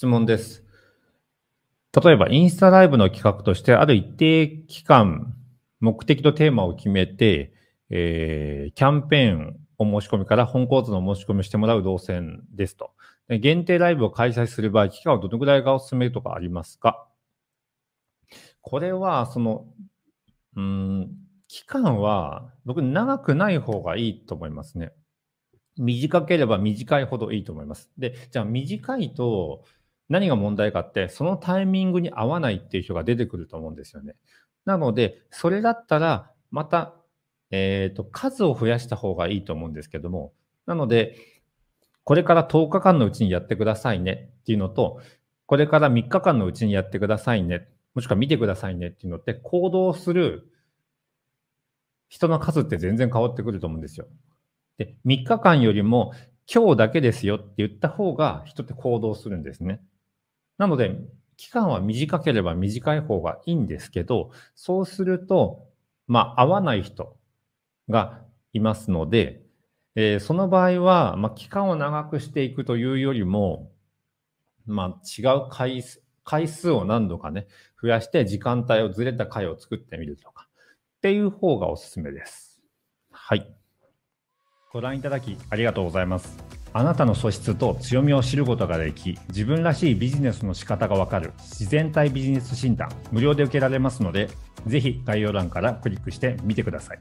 質問です。例えば、インスタライブの企画として、ある一定期間、目的とテーマを決めて、えー、キャンペーンを申し込みから本講座の申し込みしてもらう動線ですと。限定ライブを開催する場合、期間をどのぐらいがおすすめとかありますかこれは、その、うん、期間は僕長くない方がいいと思いますね。短ければ短いほどいいと思います。で、じゃあ短いと、何が問題かって、そのタイミングに合わないっていう人が出てくると思うんですよね。なので、それだったら、また、えっ、ー、と、数を増やした方がいいと思うんですけども、なので、これから10日間のうちにやってくださいねっていうのと、これから3日間のうちにやってくださいね、もしくは見てくださいねっていうのって、行動する人の数って全然変わってくると思うんですよ。で、3日間よりも今日だけですよって言った方が人って行動するんですね。なので、期間は短ければ短い方がいいんですけど、そうすると、まあ、合わない人がいますので、えー、その場合は、まあ、期間を長くしていくというよりも、まあ、違う回数回数を何度かね、増やして時間帯をずれた回を作ってみるとか、っていう方がおすすめです。はい。ご覧いただきありがとうございます。あなたの素質と強みを知ることができ、自分らしいビジネスの仕方がわかる自然体ビジネス診断、無料で受けられますので、ぜひ概要欄からクリックしてみてください。